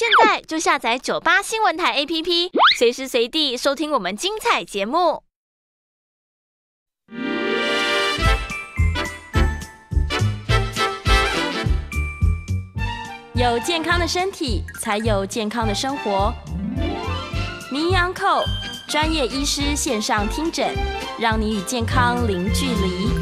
现在就下载九八新闻台 APP，随时随地收听我们精彩节目。有健康的身体，才有健康的生活。名扬扣专业医师线上听诊，让你与健康零距离。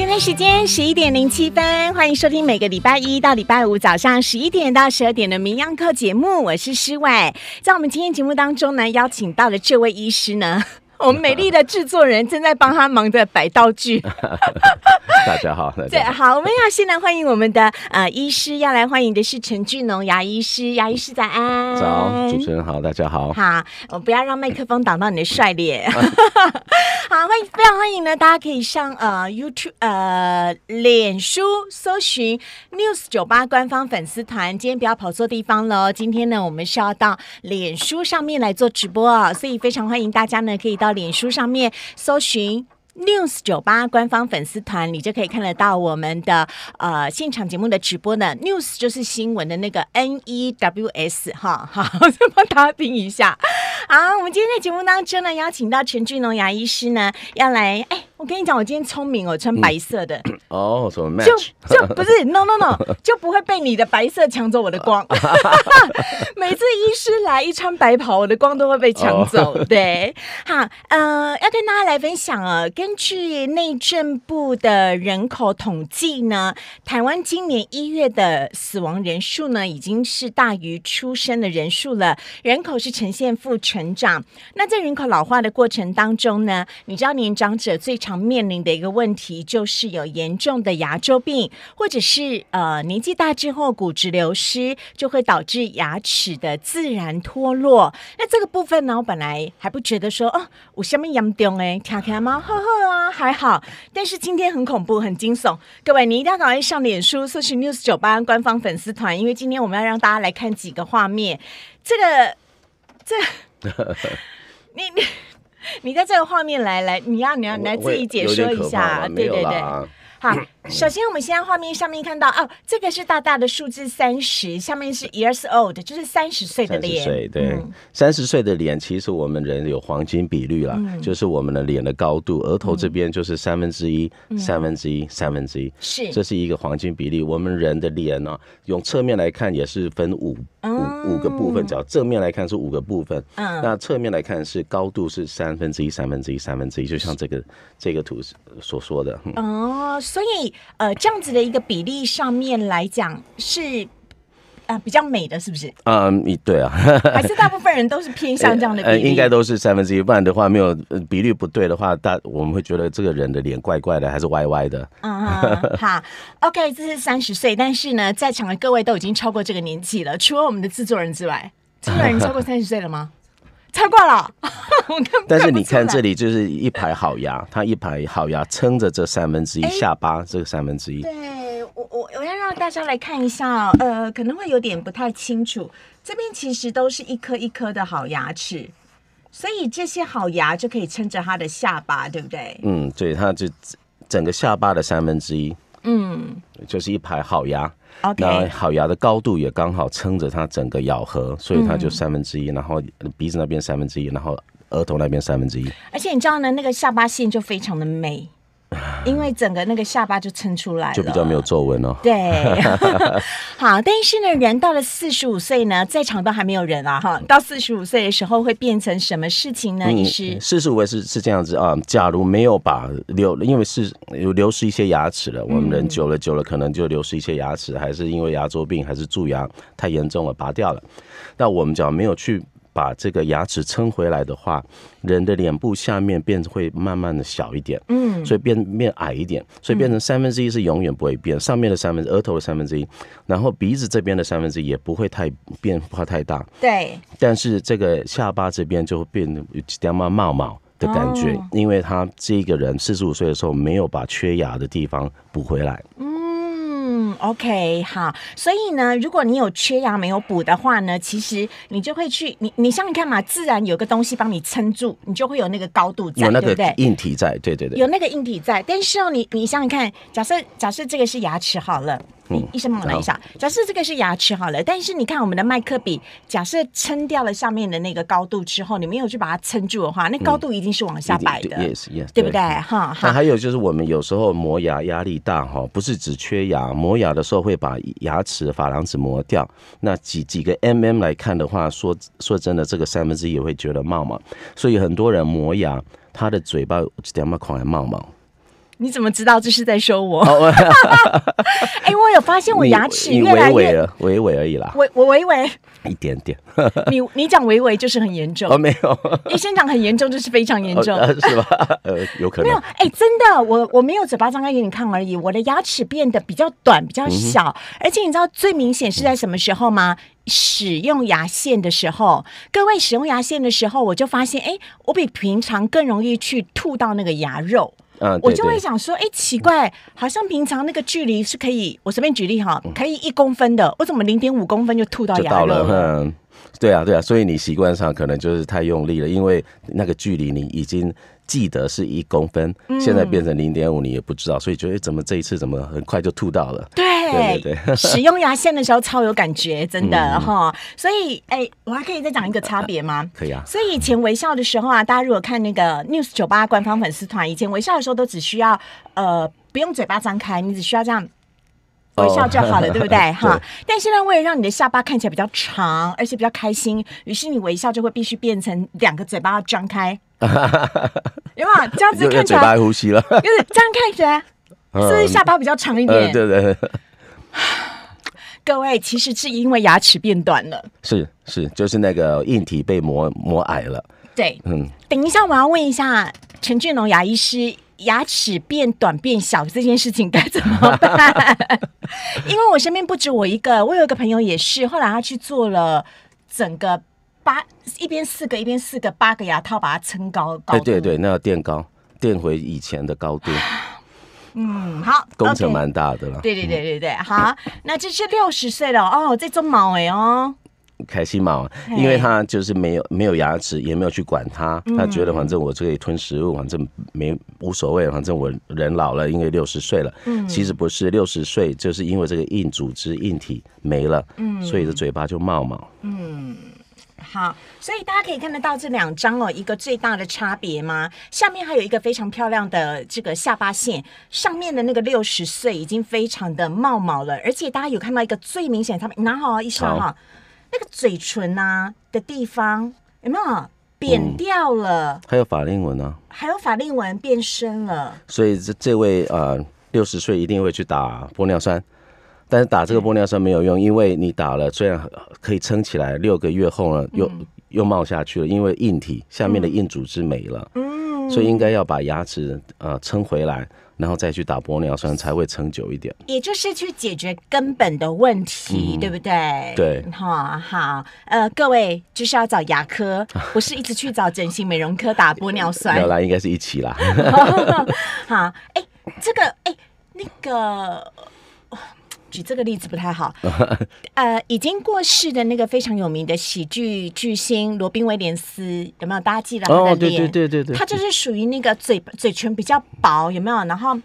今天时间十一点零七分，欢迎收听每个礼拜一到礼拜五早上十一点到十二点的《名医课》节目，我是诗伟。在我们今天节目当中呢，邀请到了这位医师呢。我们美丽的制作人正在帮他忙着摆道具。大家好，对，好，我们要先来欢迎我们的呃医师，要来欢迎的是陈俊龙牙医师，牙医师早安。早，主持人好，大家好。好，我不要让麦克风挡到你的帅脸。好，欢迎，非常欢迎呢，大家可以上呃 YouTube 呃脸书搜寻 News 九八官方粉丝团，今天不要跑错地方喽。今天呢，我们是要到脸书上面来做直播啊，所以非常欢迎大家呢，可以到。脸书上面搜寻 news 酒吧官方粉丝团，你就可以看得到我们的呃现场节目的直播呢。news 就是新闻的那个 N E W S 哈，好，再帮大家听一下。好，我们今天的节目当中呢，邀请到陈俊龙牙医师呢，要来哎。我跟你讲，我今天聪明哦，穿白色的 哦，什么 m 就就不是 no no no，就不会被你的白色抢走我的光。每次医师来一穿白袍，我的光都会被抢走。对，好，呃，要跟大家来分享啊。根据内政部的人口统计呢，台湾今年一月的死亡人数呢，已经是大于出生的人数了，人口是呈现负成长。那在人口老化的过程当中呢，你知道年长者最长。常面临的一个问题就是有严重的牙周病，或者是呃年纪大之后骨质流失，就会导致牙齿的自然脱落。那这个部分呢，我本来还不觉得说哦，我下面严重哎，跳跳吗？呵呵啊，还好。但是今天很恐怖，很惊悚。各位，你一定要赶快上脸书搜寻 news 九八官方粉丝团，因为今天我们要让大家来看几个画面。这个，这，你你。你在这个画面来来，你要你要来自己解说一下，对对对。好，首先我们现在画面上面看到哦，这个是大大的数字三十，下面是 years old，就是三十岁的脸。对，三十岁的脸，其实我们人有黄金比率了，就是我们的脸的高度，额头这边就是三分之一，三分之一，三分之一，是，这是一个黄金比例。我们人的脸呢，用侧面来看也是分五五五个部分，只要正面来看是五个部分，嗯，那侧面来看是高度是三分之一，三分之一，三分之一，就像这个这个图所说的哦。所以，呃，这样子的一个比例上面来讲是，啊，比较美的是不是？啊，你对啊，还是大部分人都是偏向这样的 比例，应该都是三分之一。不然的话，没有比例不对的话，大我们会觉得这个人的脸怪怪的，还是歪歪的。嗯嗯，好，OK，这是三十岁，但是呢，在场的各位都已经超过这个年纪了。除了我们的制作人之外，制作人超过三十岁了吗？拆过了，但是你看这里就是一排好牙，它一排好牙撑着这三分之一下巴，这个三分之一。对，我我我要让大家来看一下哦，呃，可能会有点不太清楚，这边其实都是一颗一颗的好牙齿，所以这些好牙就可以撑着他的下巴，对不对？嗯，对，它就整个下巴的三分之一，嗯，就是一排好牙。那好牙的高度也刚好撑着它整个咬合，所以它就三分之一，然后鼻子那边三分之一，然后额头那边三分之一。而且你知道呢，那个下巴线就非常的美。因为整个那个下巴就撑出来了，就比较没有皱纹哦。对，好，但是呢，人到了四十五岁呢，在场都还没有人啊，哈，到四十五岁的时候会变成什么事情呢？你是四十五岁是是这样子啊，假如没有把流，因为是流失一些牙齿了，我们人久了久了，可能就流失一些牙齿，还是因为牙周病，还是蛀牙太严重了，拔掉了。那我们讲没有去。把这个牙齿撑回来的话，人的脸部下面变会慢慢的小一点，嗯，所以变变矮一点，所以变成三分之一是永远不会变，上面的三分之，额头的三分之一，然后鼻子这边的三分之一也不会太变化太大，对，但是这个下巴这边就会变得有点毛毛的感觉，因为他这个人四十五岁的时候没有把缺牙的地方补回来，嗯。OK，好，所以呢，如果你有缺牙没有补的话呢，其实你就会去你你想你看嘛，自然有个东西帮你撑住，你就会有那个高度在，对不对？硬体在，对对对，有那个硬体在。但是哦，你你想想看，假设假设这个是牙齿好了。医生帮我拿一下。假设这个是牙齿好了，但是你看我们的麦克笔，假设撑掉了上面的那个高度之后，你没有去把它撑住的话，那高度一定是往下摆的，对不对？哈。那还有就是我们有时候磨牙压力大哈，不是只缺牙，磨牙的时候会把牙齿珐琅质磨掉。那几几个 mm 来看的话，说说真的，这个三分之一也会觉得冒毛。所以很多人磨牙，他的嘴巴有一点啊看起来冒你怎么知道这是在说我？哎，我有发现我牙齿越来越……微微而已啦，微……我微微一点点。你你讲微微就是很严重？哦，没有。你先讲很严重就是非常严重，是吧？呃，有可能没有。哎，真的，我我没有嘴巴张开给你看而已。我的牙齿变得比较短、比较小，而且你知道最明显是在什么时候吗？使用牙线的时候，各位使用牙线的时候，我就发现，哎，我比平常更容易去吐到那个牙肉。嗯，我就会想说，哎，奇怪，好像平常那个距离是可以，我随便举例哈，可以一公分的，我怎么零点五公分就吐到牙了？嗯，对啊，对啊，所以你习惯上可能就是太用力了，因为那个距离你已经。记得是一公分，现在变成零点五，你也不知道，所以觉得怎么这一次怎么很快就吐到了？对对对，使用牙线的时候超有感觉，真的哈。所以哎，我还可以再讲一个差别吗？可以啊。所以以前微笑的时候啊，大家如果看那个 News 酒吧官方粉丝团，以前微笑的时候都只需要呃不用嘴巴张开，你只需要这样微笑就好了，对不对？哈。但现在为了让你的下巴看起来比较长，而且比较开心，于是你微笑就会必须变成两个嘴巴张开。有 啊，这样子看起来，嘴巴呼吸了，就是这样看起来，不是下巴比较长一点，对对。各位，其实是因为牙齿变短了，是是，就是那个硬体被磨磨矮了，对，嗯。等一下，我要问一下陈俊龙牙医师，牙齿变短变小这件事情该怎么办？因为我身边不止我一个，我有一个朋友也是，后来他去做了整个。八一边四个一边四个八个牙套把它撑高，对对对，那要垫高垫回以前的高度。嗯，好，工程蛮大的了。对对对对对，好，那这是六十岁了哦，这种毛哎哦，凯西毛，因为他就是没有没有牙齿，也没有去管他，他觉得反正我这里吞食物，反正没无所谓，反正我人老了，因为六十岁了，嗯，其实不是六十岁，就是因为这个硬组织硬体没了，嗯，所以的嘴巴就冒毛，嗯。好，所以大家可以看得到这两张哦，一个最大的差别吗？下面还有一个非常漂亮的这个下巴线，上面的那个六十岁已经非常的冒毛了，而且大家有看到一个最明显他们拿好医生哈，那个嘴唇啊的地方，有没有扁掉了，还有法令纹呢，还有法令纹变深了，所以这这位呃六十岁一定会去打玻尿酸。但是打这个玻尿酸没有用，因为你打了，虽然可以撑起来，六个月后呢，又又冒下去了，因为硬体下面的硬组织没了，嗯，所以应该要把牙齿呃撑回来，然后再去打玻尿酸才会撑久一点，也就是去解决根本的问题，对不对？对，哈好，呃，各位就是要找牙科，不 是一直去找整形美容科打玻尿酸，本来应该是一起啦，好，哎，这个哎那个。举这个例子不太好，呃，已经过世的那个非常有名的喜剧巨星罗宾威廉斯，有没有？大家记得他的脸？哦，对对对对对。他就是属于那个嘴嘴唇比较薄，有没有？然后，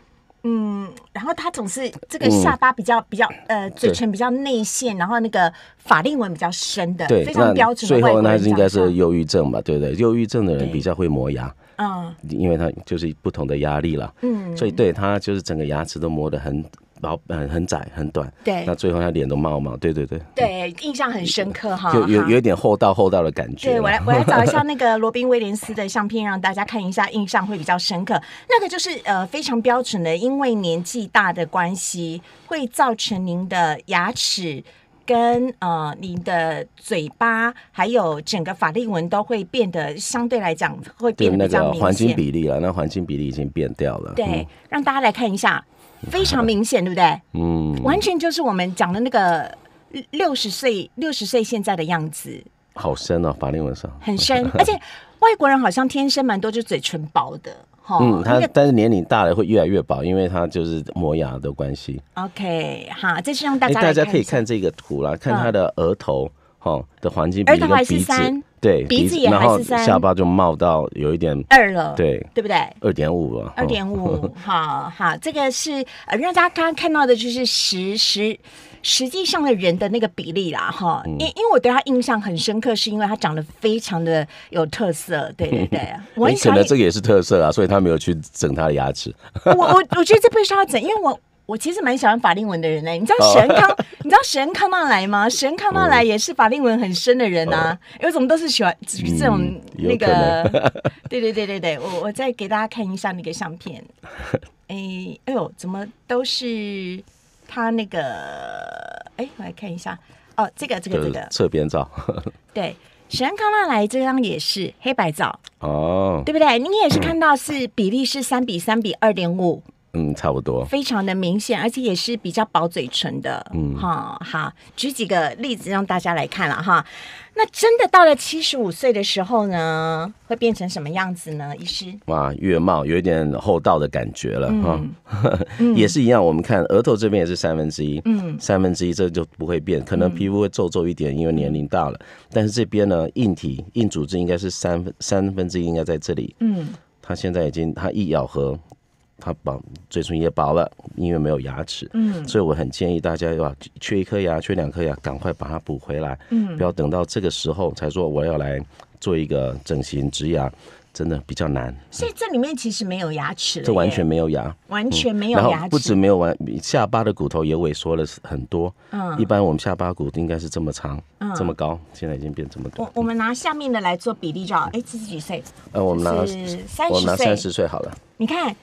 嗯，然后他总是这个下巴比较比较，呃，嘴唇比较内陷，然后那个法令纹比较深的，非常标准。最后那应该是忧郁症吧？对不对？忧郁症的人比较会磨牙，嗯，因为他就是不同的压力了，嗯，所以对他就是整个牙齿都磨得很。老后很窄很短，对，那最后他脸都冒毛，对对对，对，印象很深刻哈，有有有一点厚道厚道的感觉。对我来，我来找一下 那个罗宾威廉斯的相片，让大家看一下，印象会比较深刻。那个就是呃非常标准的，因为年纪大的关系，会造成您的牙齿跟呃您的嘴巴还有整个法令纹都会变得相对来讲会变比较那个黄金比例了，那黄金比例已经变掉了。对，让大家来看一下。非常明显，对不对？嗯，完全就是我们讲的那个六十岁，六十岁现在的样子，好深哦，法令纹上很深，而且外国人好像天生蛮多，就嘴唇薄的嗯，他但是年龄大了会越来越薄，因为他就是磨牙的关系。OK，好，这是让大家大家可以看这个图啦，看他的额头。哦，的黄金比子个鼻子，对鼻子也还是三，下巴就冒到有一点二了，对对不对？二点五了，二点五，哈哈，这个是呃让大家刚刚看到的就是实实实际上的人的那个比例啦，哈。因因为我对他印象很深刻，是因为他长得非常的有特色，对对。对，我整的这个也是特色啊，所以他没有去整他的牙齿。我我我觉得这不需要整，因为我。我其实蛮喜欢法令纹的人嘞，你知道恩康，你知道恩康纳莱吗？恩 康纳莱也是法令纹很深的人呐，为怎么都是喜欢这种那个？对对对对对，我我再给大家看一下那个相片，哎哎呦，怎么都是他那个？哎，来看一下，哦，这个这个这个侧边照，对，玄康纳莱这张也是黑白照，哦，对不对？你也是看到是比例是三比三比二点五。嗯，差不多，非常的明显，而且也是比较薄嘴唇的。嗯，好好，举几个例子让大家来看了哈。那真的到了七十五岁的时候呢，会变成什么样子呢？医师哇，月貌有一点厚道的感觉了哈。嗯，也是一样，我们看额头这边也是三分之一，嗯，三分之一这就不会变，可能皮肤会皱皱一点，因为年龄大了。但是这边呢，硬体、硬组织应该是三分三分之一应该在这里。嗯，他现在已经他一咬合。他把嘴唇也薄了，因为没有牙齿，嗯，所以我很建议大家，要缺一颗牙、缺两颗牙，赶快把它补回来，嗯，不要等到这个时候才说我要来做一个整形植牙，真的比较难。所以这里面其实没有牙齿了，这完全没有牙，完全没有牙齿，不止没有完，下巴的骨头也萎缩了很多。嗯，一般我们下巴骨应该是这么长，这么高，现在已经变这么多。我我们拿下面的来做比例好，哎，这是几岁？呃，我们拿我们拿三十岁好了，你看。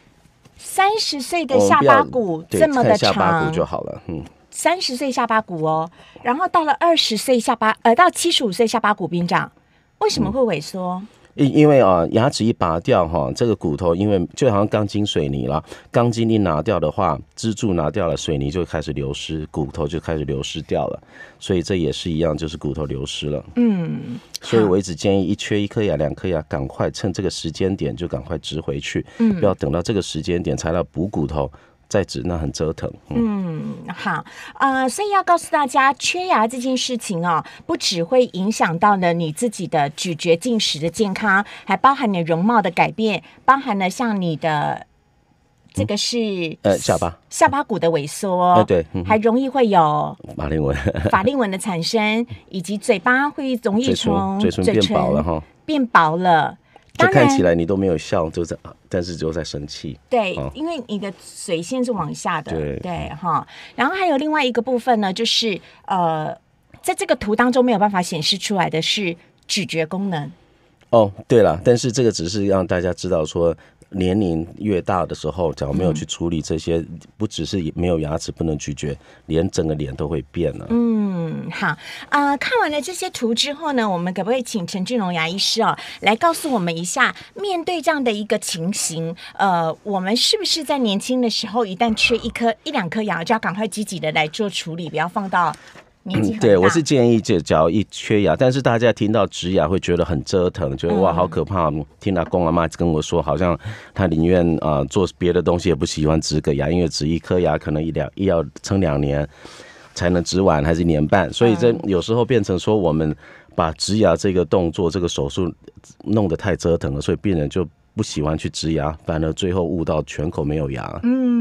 三十岁的下巴骨这么的长就好了，嗯，三十岁下巴骨哦，然后到了二十岁下巴，呃，到七十五岁下巴骨变长，为什么会萎缩？因因为啊，牙齿一拔掉哈，这个骨头因为就好像钢筋水泥了，钢筋一拿掉的话，支柱拿掉了，水泥就开始流失，骨头就开始流失掉了，所以这也是一样，就是骨头流失了。嗯，所以我一直建议，一缺一颗牙、两颗牙，赶快趁这个时间点就赶快植回去，不要等到这个时间点才来补骨头。在指那很折腾。嗯，好啊，所以要告诉大家，缺牙这件事情哦，不只会影响到了你自己的咀嚼、进食的健康，还包含你容貌的改变，包含了像你的这个是呃下巴，下巴骨的萎缩，哎对，还容易会有法令纹，法令纹的产生，以及嘴巴会容易从嘴唇变薄了哈，变薄了。看起来你都没有笑，就在，但是就在生气。对，因为你的水线是往下的。对对哈，然后还有另外一个部分呢，就是呃，在这个图当中没有办法显示出来的是咀嚼功能。哦，对了，但是这个只是让大家知道说。年龄越大的时候，假如没有去处理这些，不只是没有牙齿不能咀嚼，连整个脸都会变了。嗯，好，呃，看完了这些图之后呢，我们可不可以请陈俊龙牙医师哦来告诉我们一下，面对这样的一个情形，呃，我们是不是在年轻的时候一旦缺一颗一两颗牙，就要赶快积极的来做处理，不要放到。对，我是建议，就只要一缺牙，但是大家听到植牙会觉得很折腾，觉得哇好可怕。听到公阿妈跟我说，好像他宁愿啊做别的东西，也不喜欢植个牙，因为植一颗牙可能一两一要撑两年才能植完，还是年半，所以这有时候变成说我们把植牙这个动作、这个手术弄得太折腾了，所以病人就不喜欢去植牙，反而最后误到全口没有牙。嗯。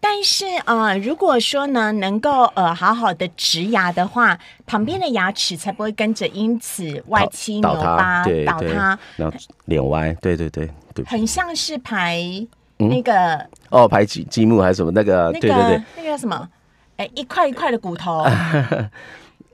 但是呃，如果说呢，能够呃好好的植牙的话，旁边的牙齿才不会跟着因此外七倒八倒塌，然后脸歪，对对对对，很像是排那个哦排积积木还是什么那个那个那个什么，哎一块一块的骨头。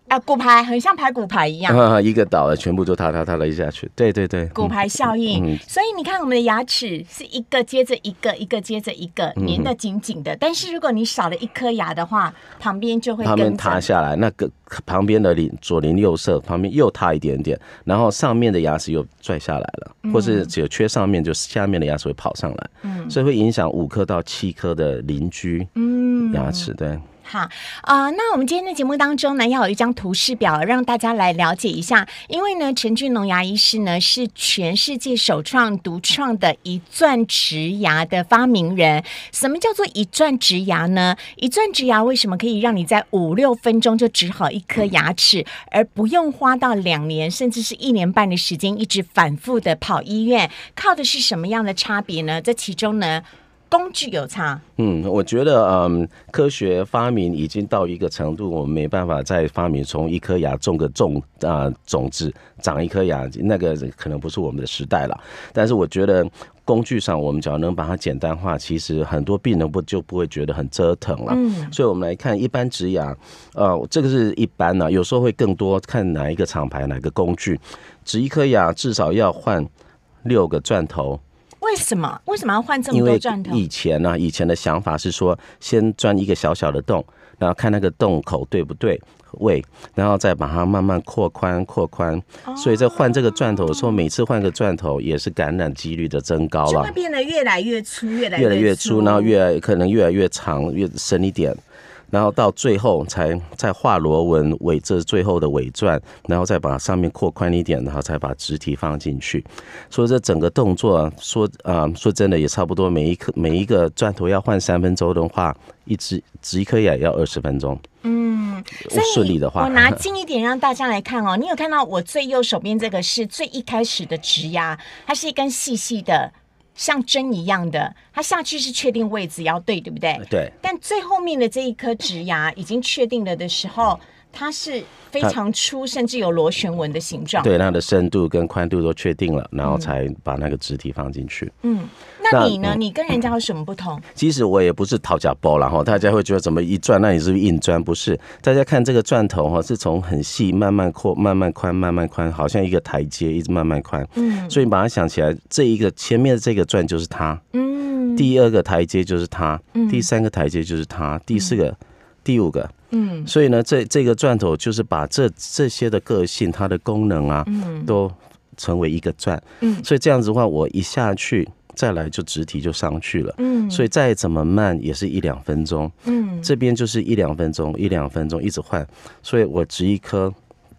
啊，骨牌很像排骨牌一样，一个倒了，全部都塌塌塌了一下去。对对对，骨牌效应。所以你看，我们的牙齿是一个接着一个，一个接着一个，粘的紧紧的。但是如果你少了一颗牙的话，旁边就会塌下来。那个旁边的邻左邻右舍旁边又塌一点点，然后上面的牙齿又拽下来了，或是只有缺上面，就下面的牙齿会跑上来。嗯，所以会影响五颗到七颗的邻居嗯，牙齿。对。哈啊，那我们今天的节目当中呢，要有一张图示表让大家来了解一下，因为呢，陈俊龙牙医师呢是全世界首创独创的一钻植牙的发明人。什么叫做一钻植牙呢？一钻植牙为什么可以让你在五六分钟就治好一颗牙齿，而不用花到两年甚至是一年半的时间一直反复的跑医院？靠的是什么样的差别呢？这其中呢？工具有差，嗯，我觉得，嗯，科学发明已经到一个程度，我们没办法再发明从一颗牙种个种啊种子长一颗牙，那个可能不是我们的时代了。但是我觉得工具上，我们只要能把它简单化，其实很多病人不就不会觉得很折腾了。嗯，所以我们来看，一般植牙，呃，这个是一般呢，有时候会更多看哪一个厂牌、哪个工具。植一颗牙至少要换六个钻头。为什么为什么要换这么多钻头？以前呢，以前的想法是说，先钻一个小小的洞，然后看那个洞口对不对位，然后再把它慢慢扩宽、扩宽。所以，在换这个钻头的时候，每次换个钻头也是感染几率的增高了。现会变得越来越粗，越来越粗，然后越可能越来越长、越深一点。然后到最后才再画螺纹尾，这是最后的尾钻，然后再把上面扩宽一点，然后才把直体放进去。所以这整个动作，说啊，说真的也差不多，每一颗每一个钻头要换三分钟的话，一只植一颗牙要二十分钟。嗯，顺利的话，我拿近一点让大家来看哦。你有看到我最右手边这个是最一开始的直牙，它是一根细细的。像针一样的，它下去是确定位置要对，对不对？对。但最后面的这一颗植牙已经确定了的时候。它是非常粗，甚至有螺旋纹的形状。对，它的深度跟宽度都确定了，然后才把那个肢体放进去。嗯，那你呢？你跟人家有什么不同？其实我也不是掏假包然后大家会觉得怎么一转，那你是不是硬转？不是？大家看这个钻头哈，是从很细慢慢扩，慢慢宽，慢慢宽，好像一个台阶，一直慢慢宽。嗯，所以马上想起来，这一个前面的这个钻就是它。嗯，第二个台阶就是它。嗯，第三个台阶就是它。第四个。第五个，嗯，所以呢，这这个钻头就是把这这些的个性，它的功能啊，嗯，都成为一个钻，嗯，所以这样子的话，我一下去再来就直提就上去了，嗯，所以再怎么慢也是一两分钟，嗯，这边就是一两分钟，一两分钟一直换，所以我植一颗。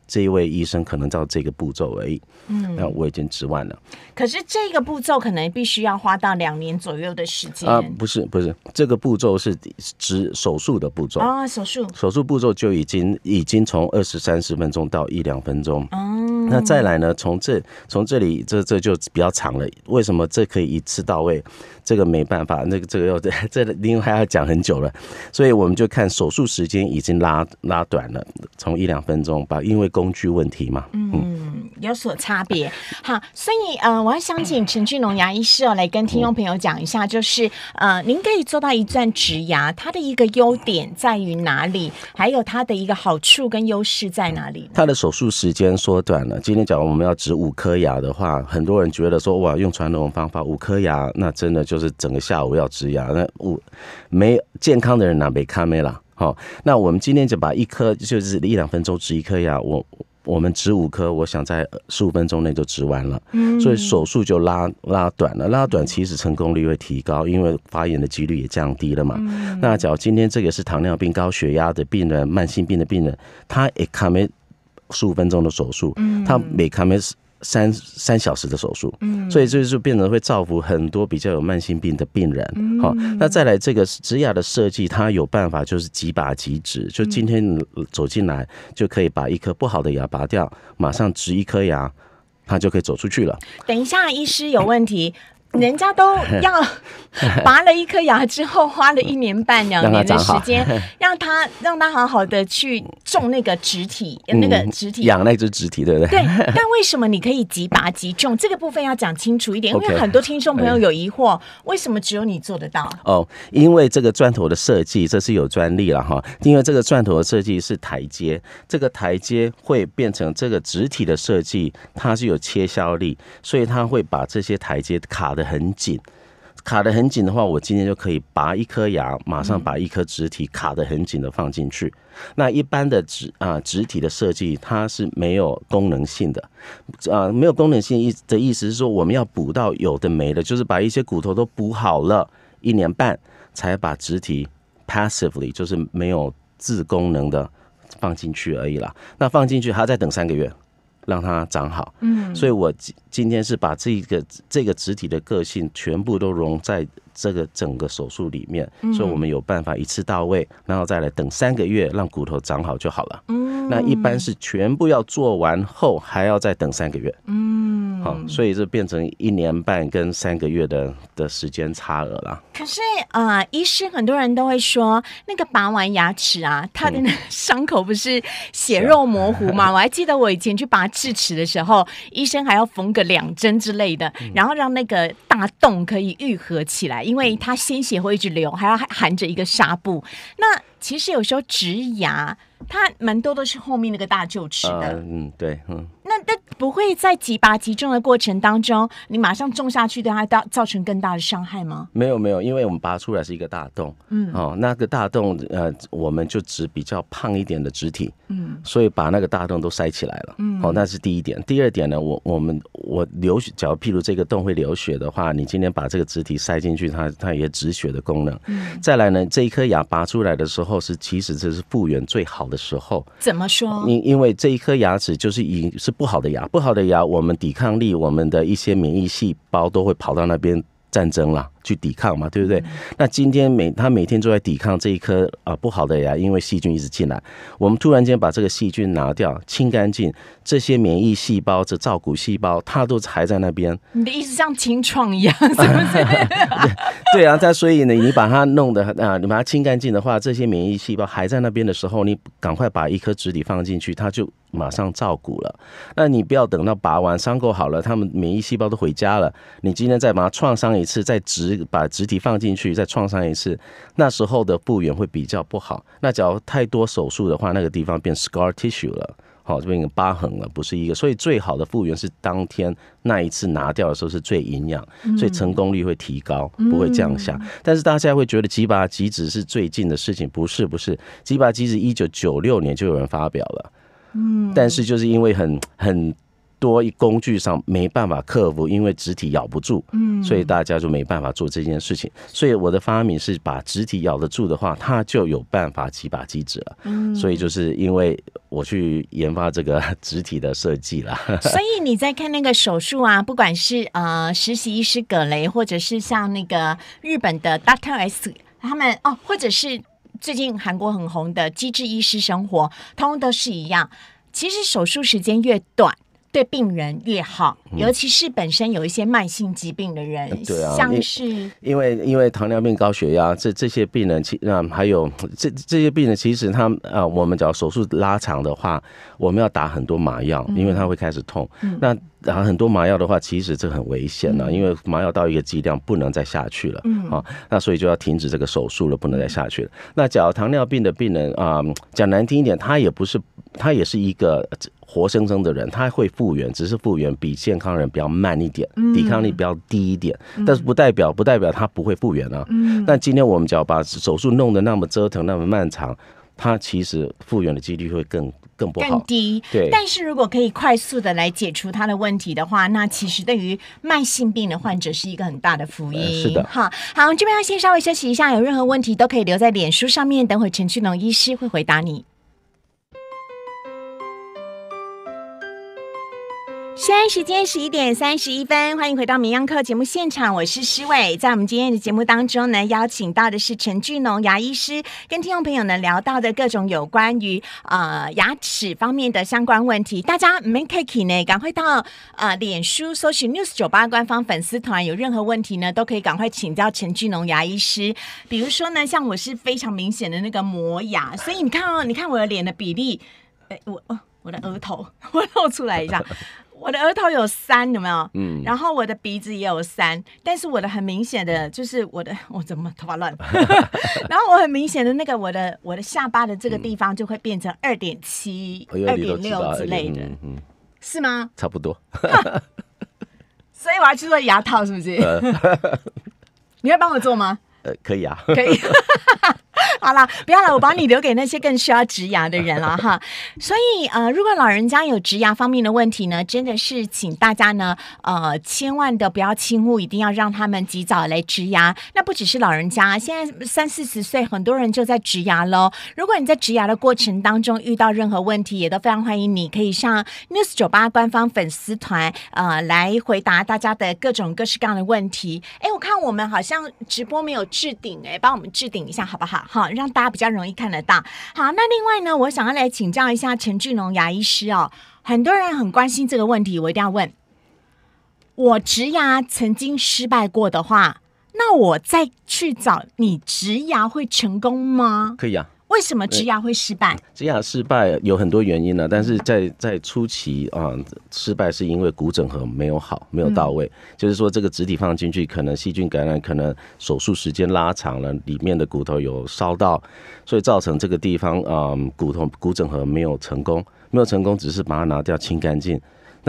这一位医生可能照这个步骤而已，嗯，那我已经植完了。可是这个步骤可能必须要花到两年左右的时间。啊，不是不是，这个步骤是指手术的步骤。啊，手术。手术步骤就已经已经从二十三十分钟到一两分钟。嗯。那再来呢？从这从这里这这就比较长了。为什么这可以一次到位？这个没办法，那个这个要 这，您还要讲很久了，所以我们就看手术时间已经拉拉短了，从一两分钟，吧，因为工具问题嘛，嗯，有所差别。好，所以呃，我要想请陈俊龙牙医师哦来跟听众朋友讲一下，就是呃，您可以做到一钻植牙，它的一个优点在于哪里，还有它的一个好处跟优势在哪里？它的手术时间缩短了。今天假如我们要植五颗牙的话，很多人觉得说哇，用传统方法五颗牙，那真的就就是整个下午要植牙，那我没健康的人拿美看美了，好，那我们今天就把一颗就是一两分钟植一颗牙，我我们植五颗，我想在十五分钟内就植完了，嗯，所以手术就拉拉短了，拉短其实成功率会提高，因为发炎的几率也降低了嘛。那假如今天这个是糖尿病、高血压的病人、慢性病的病人，他也看没十五分钟的手术，他每看没三三小时的手术，嗯，所以这就是变成会造福很多比较有慢性病的病人，好，那再来这个植牙的设计，它有办法就是即拔即植，就今天走进来就可以把一颗不好的牙拔掉，马上植一颗牙，它就可以走出去了。等一下，医师有问题。人家都要拔了一颗牙之后，花了一年半两年的时间，让他让他好好的去种那个植体，那个植体养那只植体，对不对？对。但为什么你可以即拔即种？这个部分要讲清楚一点，因为很多听众朋友有疑惑，为什么只有你做得到？哦，因为这个钻头的设计，这是有专利了哈。因为这个钻头的设计是台阶，这个台阶会变成这个植体的设计，它是有切削力，所以它会把这些台阶卡。很紧，卡的很紧的话，我今天就可以拔一颗牙，马上把一颗植体卡的很紧的放进去。那一般的植啊植体的设计，它是没有功能性的，啊没有功能性意的意思是说，我们要补到有的没的，就是把一些骨头都补好了，一年半才把植体 passively 就是没有自功能的放进去而已啦。那放进去还要再等三个月。让它长好，嗯，所以我今今天是把这个这个肢体的个性全部都融在这个整个手术里面，所以我们有办法一次到位，然后再来等三个月让骨头长好就好了，嗯，那一般是全部要做完后还要再等三个月，嗯。好，所以就变成一年半跟三个月的的时间差额了。可是呃，医生很多人都会说，那个拔完牙齿啊，他的那伤口不是血肉模糊吗？我还记得我以前去拔智齿的时候，医生还要缝个两针之类的，然后让那个大洞可以愈合起来，因为它鲜血会一直流，还要含着一个纱布。那其实有时候植牙，它蛮多都是后面那个大臼齿的。嗯，对，嗯。那那不会在拔、集中的过程当中，你马上种下去，对它造造成更大的伤害吗？没有没有，因为我们拔出来是一个大洞，嗯，哦，那个大洞，呃，我们就指比较胖一点的植体，嗯，所以把那个大洞都塞起来了，嗯，哦，那是第一点。第二点呢，我我们我流，血，假如譬如这个洞会流血的话，你今天把这个植体塞进去，它它也止血的功能，嗯，再来呢，这一颗牙拔出来的时候，是其实这是复原最好的时候。怎么说？因因为这一颗牙齿就是已是。不好的牙，不好的牙，我们抵抗力，我们的一些免疫细胞都会跑到那边战争了。去抵抗嘛，对不对？那今天每他每天都在抵抗这一颗啊不好的牙，因为细菌一直进来。我们突然间把这个细菌拿掉，清干净，这些免疫细胞、这照顾细胞，它都还在那边。你的意思像清创一样，是不是？对啊，再所以呢，你把它弄的啊，你把它清干净的话，这些免疫细胞还在那边的时候，你赶快把一颗植体放进去，它就马上照顾了。那你不要等到拔完伤口好了，他们免疫细胞都回家了，你今天再把它创伤一次，再植。把植体放进去，再创伤一次，那时候的复原会比较不好。那假如太多手术的话，那个地方变 scar tissue 了，好，这边有疤痕了，不是一个。所以最好的复原是当天那一次拿掉的时候是最营养，所以成功率会提高，不会降下。但是大家会觉得肌靶肌植是最近的事情，不是？不是肌靶肌植一九九六年就有人发表了，嗯，但是就是因为很很。多一工具上没办法克服，因为肢体咬不住，嗯，所以大家就没办法做这件事情。所以我的发明是把肢体咬得住的话，它就有办法起把机子了。嗯，所以就是因为我去研发这个 肢体的设计了。所以你在看那个手术啊，不管是呃实习医师葛雷，或者是像那个日本的 Doctor S，他们哦，或者是最近韩国很红的机智医师生活，通通都是一样。其实手术时间越短。对病人越好，尤其是本身有一些慢性疾病的人，对啊，像是因为因为糖尿病、高血压这这些病人，其那还有这这些病人，其实他啊，我们只要手术拉长的话，我们要打很多麻药，因为他会开始痛。那打很多麻药的话，其实这很危险呢，因为麻药到一个剂量不能再下去了嗯、啊，那所以就要停止这个手术了，不能再下去了。那假如糖尿病的病人啊，讲难听一点，他也不是。他也是一个活生生的人，他会复原，只是复原比健康人比较慢一点，抵抗力比较低一点，但是不代表不代表他不会复原啊。嗯、但今天我们只要把手术弄得那么折腾、那么漫长，他其实复原的几率会更更不好。更低，对。但是如果可以快速的来解除他的问题的话，那其实对于慢性病的患者是一个很大的福音。是的，好，好，这边要先稍微休息一下，有任何问题都可以留在脸书上面，等会陈俊龙医师会回答你。现在时间十一点三十一分，欢迎回到《明医课》节目现场，我是诗伟。在我们今天的节目当中呢，邀请到的是陈俊龙牙医师，跟听众朋友呢聊到的各种有关于呃牙齿方面的相关问题。大家们 k 以呢赶快到呃脸书搜寻 News 九八官方粉丝团，有任何问题呢都可以赶快请教陈俊龙牙医师。比如说呢，像我是非常明显的那个磨牙，所以你看哦，你看我的脸的比例，哎，我哦我的额头，我露出来一下。我的额头有三，有没有？嗯，然后我的鼻子也有三，但是我的很明显的，就是我的，我怎么发乱？然后我很明显的那个，我的我的下巴的这个地方就会变成二点七、二点六之类的，是吗？差不多。所以我要去做牙套，是不是？你会帮我做吗？呃，可以啊，可以。好啦，不要了，我把你留给那些更需要植牙的人了哈。所以呃，如果老人家有植牙方面的问题呢，真的是请大家呢呃，千万的不要轻忽，一定要让他们及早来植牙。那不只是老人家，现在三四十岁很多人就在植牙喽。如果你在植牙的过程当中遇到任何问题，也都非常欢迎你可以上 News 九八官方粉丝团呃来回答大家的各种各式各样的问题。哎，我看我们好像直播没有置顶，哎，帮我们置顶一下好不好？好。让大家比较容易看得到。好，那另外呢，我想要来请教一下陈俊龙牙医师哦，很多人很关心这个问题，我一定要问：我植牙曾经失败过的话，那我再去找你植牙会成功吗？可以啊。为什么植牙会失败？植牙失败有很多原因呢，但是在在初期啊，失败是因为骨整合没有好，没有到位，就是说这个植体放进去，可能细菌感染，可能手术时间拉长了，里面的骨头有烧到，所以造成这个地方啊，骨头骨整合没有成功，没有成功，只是把它拿掉清干净。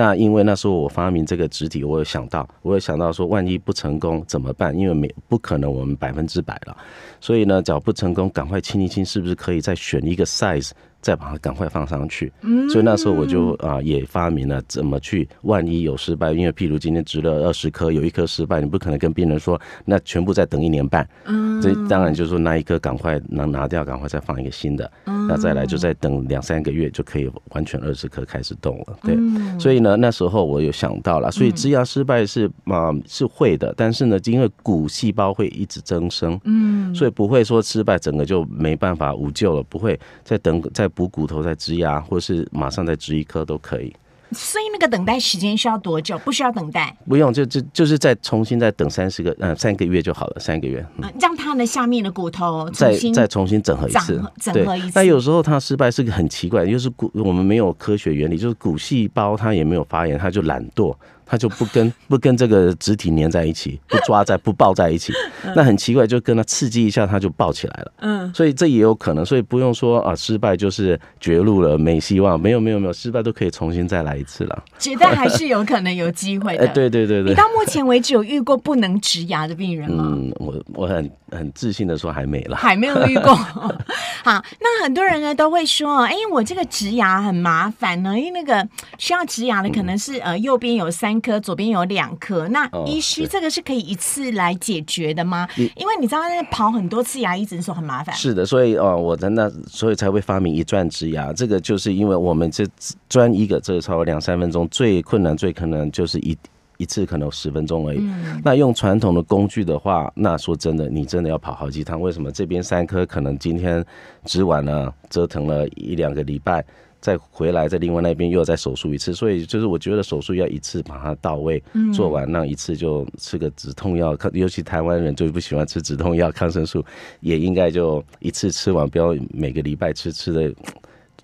那因为那时候我发明这个植体，我有想到，我有想到说，万一不成功怎么办？因为没不可能，我们百分之百了，所以呢，只要不成功，赶快清一清，是不是可以再选一个 size，再把它赶快放上去？嗯，所以那时候我就啊，也发明了怎么去，万一有失败，因为譬如今天植了二十颗，有一颗失败，你不可能跟病人说，那全部再等一年半。嗯，这当然就是说那一颗赶快能拿掉，赶快再放一个新的。那再来，就再等两三个月就可以完全二十颗开始动了。对，所以呢，那时候我有想到了，所以植牙失败是嘛是会的，但是呢，因为骨细胞会一直增生，嗯，所以不会说失败整个就没办法无救了，不会再等再补骨头再植牙，或是马上再植一颗都可以。所以那个等待时间需要多久？不需要等待，不用就就就是再重新再等三十个嗯三个月就好了，三个月，让它的下面的骨头再再重新整合一次，整合一次。但有时候它失败是个很奇怪，就是骨我们没有科学原理，就是骨细胞它也没有发炎，它就懒惰。他就不跟 不跟这个肢体粘在一起，不抓在不抱在一起，那很奇怪，就跟他刺激一下，他就抱起来了。嗯，所以这也有可能，所以不用说啊，失败就是绝路了，没希望，没有没有没有，失败都可以重新再来一次了。觉得还是有可能有机会的。对对对对。你到目前为止有遇过不能植牙的病人吗？嗯，我我很很自信的说，还没了，还没有遇过。好，那很多人呢都会说，哎，我这个植牙很麻烦呢，因为那个需要植牙的可能是呃右边有三。颗左边有两颗，那医虚这个是可以一次来解决的吗？因为你知道那跑很多次牙医诊所很麻烦。是的，所以哦，我的那所以才会发明一钻植牙，这个就是因为我们这钻一个这差不多两三分钟，最困难最可能就是一一次可能十分钟而已。那用传统的工具的话，那说真的，你真的要跑好几趟。为什么这边三颗可能今天植完了，折腾了一两个礼拜？再回来，在另外那边又要再手术一次，所以就是我觉得手术要一次把它到位做完，那一次就吃个止痛药，尤其台湾人最不喜欢吃止痛药，抗生素也应该就一次吃完，不要每个礼拜吃吃的，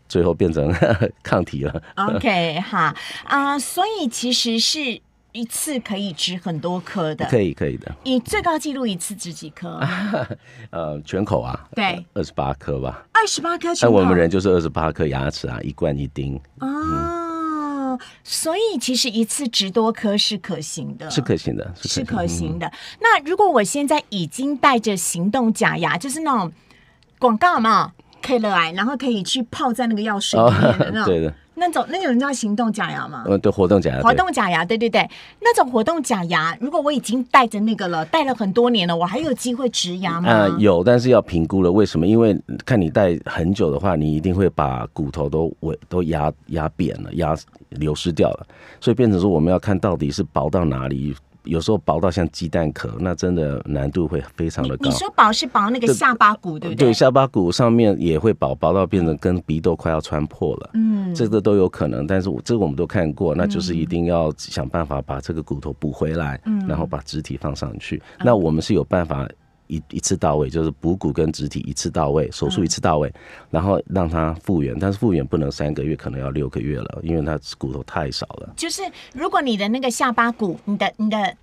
最后变成 抗体了。OK，哈啊，所以其实是。一次可以植很多颗的，可以可以的。你最高纪录一次植几颗？呃，全口啊，对，二十八颗吧，二十八颗全口。那我们人就是二十八颗牙齿啊，一罐一钉哦，所以其实一次植多颗是可行的，是可行的，是可行的。那如果我现在已经带着行动假牙，就是那种广告嘛，可以来，然后可以去泡在那个药水里面，对的。那种那种叫行动假牙吗？嗯，对，活动假牙，活动假牙，对对对，那种活动假牙，如果我已经戴着那个了，戴了很多年了，我还有机会植牙吗？呃，有，但是要评估了。为什么？因为看你戴很久的话，你一定会把骨头都萎都压压扁了，压流失掉了，所以变成说我们要看到底是薄到哪里。有时候薄到像鸡蛋壳，那真的难度会非常的高。你说薄是薄那个下巴骨，对不对？对，下巴骨上面也会薄，薄到变成跟鼻窦快要穿破了。嗯，这个都有可能，但是我这个我们都看过，那就是一定要想办法把这个骨头补回来，然后把肢体放上去。那我们是有办法。一一次到位就是补骨跟植体一次到位，手术一次到位，然后让它复原。但是复原不能三个月，可能要六个月了，因为它骨头太少了。就是如果你的那个下巴骨，你的你的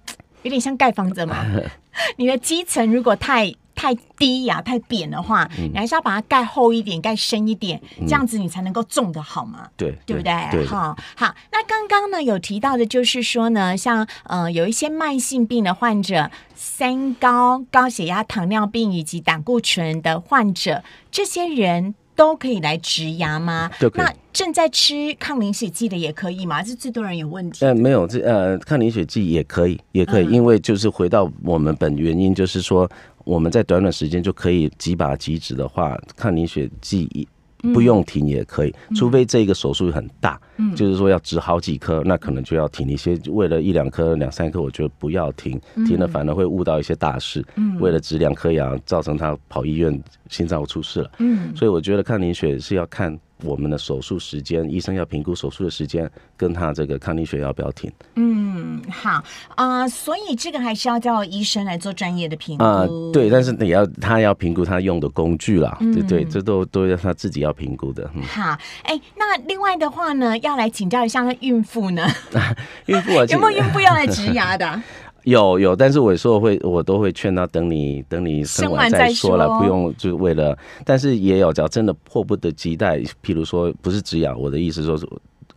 有点像盖房子嘛，你的基层如果太。太低呀，太扁的话，你还是要把它盖厚一点、盖深一点，这样子你才能够种的好嘛？对，对不对？好，好。那刚刚呢有提到的就是说呢，像呃有一些慢性病的患者，三高、高血压、糖尿病以及胆固醇的患者，这些人都可以来植牙吗？那正在吃抗凝血剂的也可以吗？这最多人有问题？呃，没有，这呃抗凝血剂也可以，也可以，因为就是回到我们本原因，就是说。我们在短短时间就可以几把几指的话，抗凝血剂不用停也可以，除非这个手术很大，就是说要植好几颗，那可能就要停一些。为了一两颗、两三颗，我觉得不要停，停了反而会误到一些大事。为了植两颗牙，造成他跑医院，心脏出事了。嗯，所以我觉得抗凝血是要看。我们的手术时间，医生要评估手术的时间，跟他这个抗凝血要不要停？嗯，好啊，所以这个还是要叫医生来做专业的评估啊。对，但是你要他要评估他用的工具啦，对对，这都都要他自己要评估的。嗯、好，哎，那另外的话呢，要来请教一下那孕妇呢？孕妇 有没有孕妇要来植牙的？有有，但是我说会，我都会劝他等你等你生完再说了，不用就为了。但是也有只要真的迫不得及待譬如说不是止痒，我的意思说是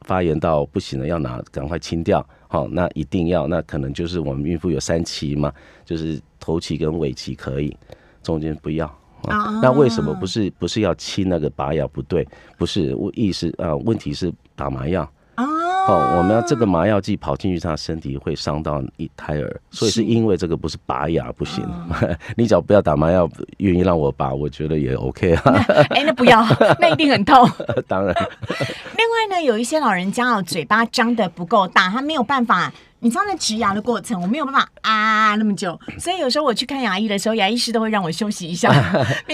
发炎到不行了，要拿赶快清掉。好，那一定要，那可能就是我们孕妇有三期嘛，就是头期跟尾期可以，中间不要。那为什么不是不是要清那个拔牙？不对，不是我意思啊，问题是打麻药啊。哦，我们要这个麻药剂跑进去，他身体会伤到一胎儿，所以是因为这个不是拔牙不行，你只要不要打麻药，愿意让我拔，我觉得也 OK 啊。哎，那不要，那一定很痛。当然。另外呢，有一些老人家哦，嘴巴张得不够大，他没有办法。你知道植牙的过程，我没有办法啊，那么久，所以有时候我去看牙医的时候，牙医师都会让我休息一下。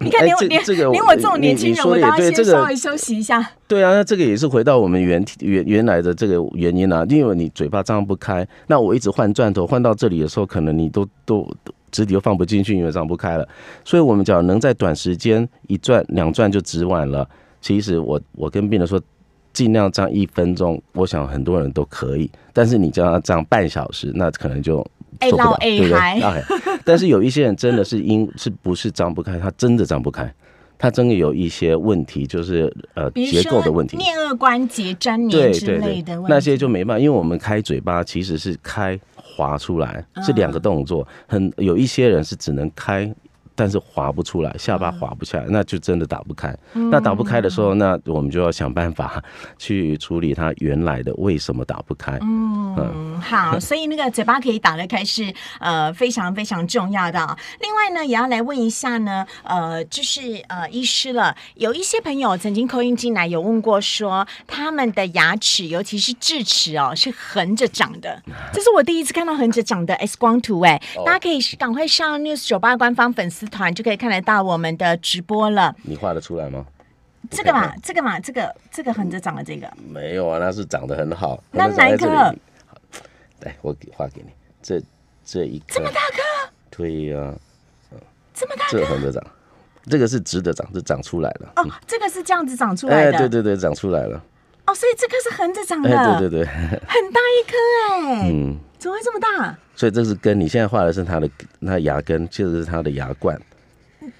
你看，连我连我这种年轻人，我都要先稍微休息一下。对啊，那这个也是回到我们原原原来的这个原因啊，因为你嘴巴张不开，那我一直换钻头，换到这里的时候，可能你都都直底又放不进去，因为张不开了。所以我们只要能在短时间一转两转就植完了。其实我我跟病人说。尽量这样一分钟，我想很多人都可以。但是你叫他这样半小时，那可能就哎老 a 孩。但是有一些人真的是因是不是张不开，他真的张不开，他真的有一些问题，就是呃结构的问题，颞颌关节粘连之类的。那些就没办法，因为我们开嘴巴其实是开滑出来是两个动作，很有一些人是只能开。但是滑不出来，下巴滑不下，那就真的打不开。那打不开的时候，那我们就要想办法去处理它原来的为什么打不开。嗯，好，所以那个嘴巴可以打得开是呃非常非常重要的。另外呢，也要来问一下呢，呃，就是呃医师了，有一些朋友曾经扣音进来有问过说，他们的牙齿尤其是智齿哦是横着长的，这是我第一次看到横着长的 X 光图哎，大家可以赶快上 news 酒吧官方粉丝。团就可以看得到我们的直播了。你画得出来吗？这个嘛，这个嘛，这个，这个横着长的这个没有啊，那是长得很好。那哪一颗？来，我给画给你。这这一颗这么大颗？对呀，这么大颗这横着长，这个是直的长，是长出来了。哦，这个是这样子长出来的。哎，对对对，长出来了。哦，所以这个是横着长的。对对对，很大一颗哎。嗯。怎么会这么大？所以这是根。你现在画的是它的那牙根，就是它的牙冠。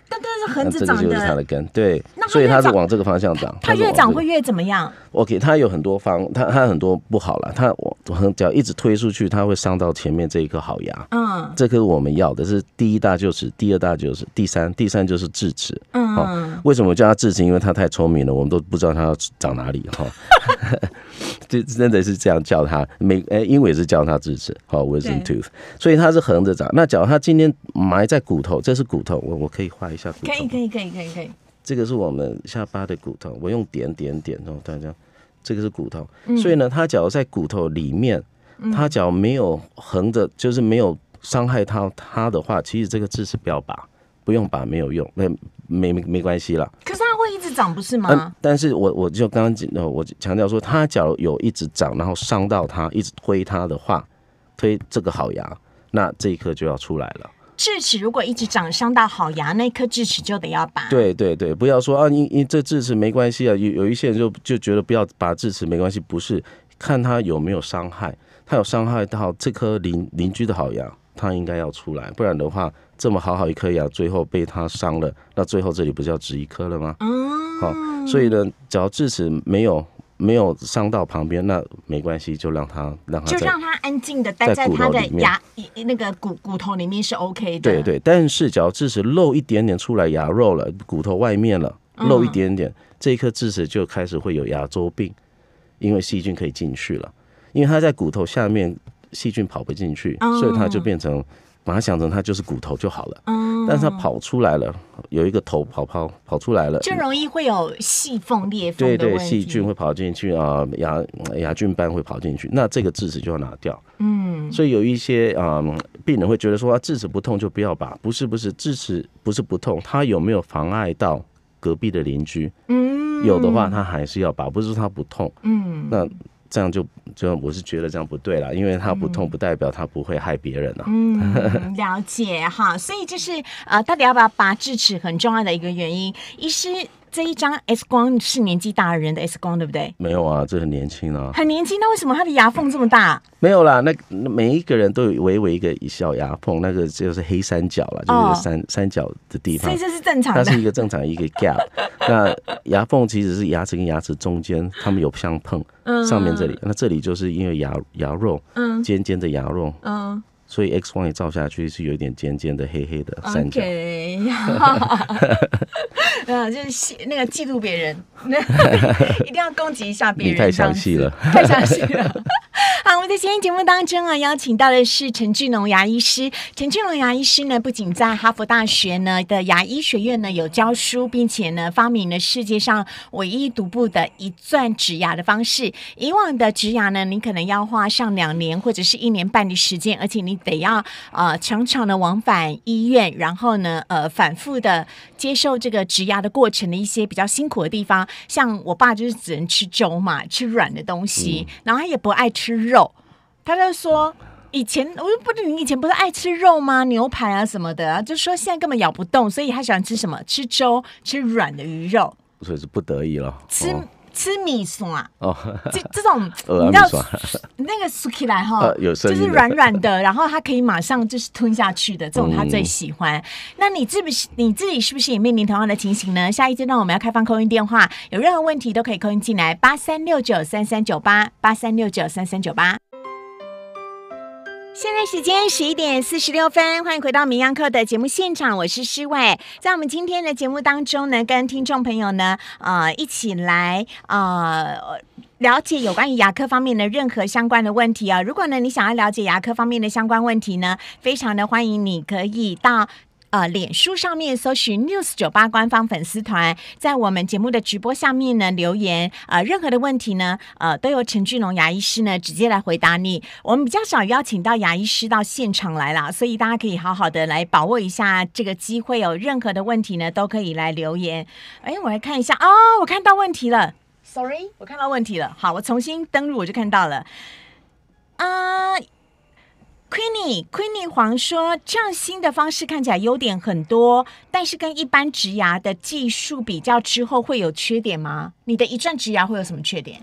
但但是横着长的，这就是它的根。对，所以它是往这个方向长。它越长会越怎么样？我 k 它有很多方，它它很多不好了。它我很只要一直推出去，它会伤到前面这一颗好牙。嗯，这颗我们要的是第一大臼齿，第二大臼齿，第三第三就是智齿。嗯，为什么叫它智齿？因为它太聪明了，我们都不知道它要长哪里哈。这真的是这样叫他美诶，英文是叫他智齿，好 wisdom tooth。所以他是横着长。那假如他今天埋在骨头，这是骨头，我我可以画一下骨头。可以可以可以可以可以。这个是我们下巴的骨头，我用点点点哦大家，这个是骨头。所以呢，他假如在骨头里面，他假如没有横着，就是没有伤害到他的话，其实这个智齿不要拔，不用拔没有用，没没没关系了。长不是吗？嗯，但是我我就刚刚讲，我强调说，他假如有一直长，然后伤到他，一直推他的话，推这个好牙，那这一颗就要出来了。智齿如果一直长伤到好牙，那颗智齿就得要拔。对对对，不要说啊，你你这智齿没关系啊。有有一些人就就觉得不要拔智齿没关系，不是，看他有没有伤害，他有伤害到这颗邻邻居的好牙，他应该要出来，不然的话。这么好好一颗牙，最后被它伤了，那最后这里不要只一颗了吗？嗯，好，所以呢，只要智齿没有没有伤到旁边，那没关系，就让它让它就让它安静的待在它的牙那个骨骨头里面是 OK 的。对对，但是只要智齿露一点点出来，牙肉了，骨头外面了，露一点点，这一颗智齿就开始会有牙周病，因为细菌可以进去了，因为它在骨头下面，细菌跑不进去，所以它就变成。把它想成它就是骨头就好了，嗯，但是它跑出来了，有一个头跑跑跑出来了，就容易会有细缝裂缝对对，细菌会跑进去啊，牙牙菌斑会跑进去，那这个智齿就要拿掉，嗯，所以有一些啊，病人会觉得说啊，智齿不痛就不要拔，不是不是，智齿不是不痛，它有没有妨碍到隔壁的邻居，嗯，有的话他还是要把，不是说他不痛，嗯，那。这样就就我是觉得这样不对啦，因为他不痛不代表他不会害别人啊。嗯，了解哈，所以就是呃，到底要不要拔智齿，很重要的一个原因，医师。这一张 X 光是年纪大人的 X 光，对不对？没有啊，这很年轻啊。很年轻，那为什么他的牙缝这么大？没有啦，那每一个人都有微微一个小牙缝，那个就是黑三角了，就是三三角的地方。所以这是正常的，它是一个正常一个 gap。那牙缝其实是牙齿跟牙齿中间，他们有相碰，上面这里，那这里就是因为牙牙肉，嗯，尖尖的牙肉，嗯。所以 X 光照下去是有一点尖尖的、黑黑的三角。OK，啊，就是那个嫉妒别人，一定要攻击一下别人。你太详细了，太详细了。好，我们在今天节目当中啊，邀请到的是陈俊龙牙医师。陈俊龙牙医师呢，不仅在哈佛大学呢的牙医学院呢有教书，并且呢发明了世界上唯一独步的一钻植牙的方式。以往的植牙呢，你可能要花上两年或者是一年半的时间，而且你。得要啊，常常的往返医院，然后呢，呃，反复的接受这个植牙的过程的一些比较辛苦的地方。像我爸就是只能吃粥嘛，吃软的东西，然后他也不爱吃肉，他就说以前我就不知你以前不是爱吃肉吗？牛排啊什么的，就说现在根本咬不动，所以他喜欢吃什么？吃粥，吃软的鱼肉，所以是不得已了，吃。吃米松啊！哦，这这种，你知道 那个竖起来哈，就是软软的，然后它可以马上就是吞下去的，这种他最喜欢。那你是不是你自己是不是也面临同样的情形呢？下一阶段我们要开放扣音电话，有任何问题都可以扣音进来，八三六九三三九八，八三六九三三九八。现在时间十一点四十六分，欢迎回到《明阳课》的节目现场，我是诗伟。在我们今天的节目当中呢，跟听众朋友呢，呃，一起来呃了解有关于牙科方面的任何相关的问题啊。如果呢，你想要了解牙科方面的相关问题呢，非常的欢迎，你可以到。呃，脸书上面搜寻 news 九八官方粉丝团，在我们节目的直播下面呢留言。呃，任何的问题呢，呃，都由陈俊龙牙医师呢直接来回答你。我们比较少邀请到牙医师到现场来啦，所以大家可以好好的来把握一下这个机会。有任何的问题呢，都可以来留言。哎，我来看一下啊，我看到问题了。Sorry，我看到问题了。好，我重新登录我就看到了。啊。Queenie，Queenie 黄说，这样新的方式看起来优点很多，但是跟一般植牙的技术比较之后会有缺点吗？你的一钻植牙会有什么缺点？